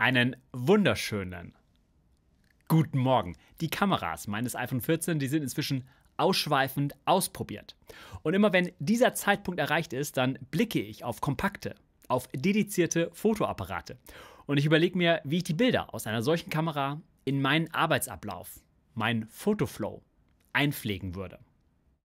Einen wunderschönen guten Morgen. Die Kameras meines iPhone 14, die sind inzwischen ausschweifend ausprobiert. Und immer wenn dieser Zeitpunkt erreicht ist, dann blicke ich auf kompakte, auf dedizierte Fotoapparate. Und ich überlege mir, wie ich die Bilder aus einer solchen Kamera in meinen Arbeitsablauf, meinen Fotoflow einpflegen würde.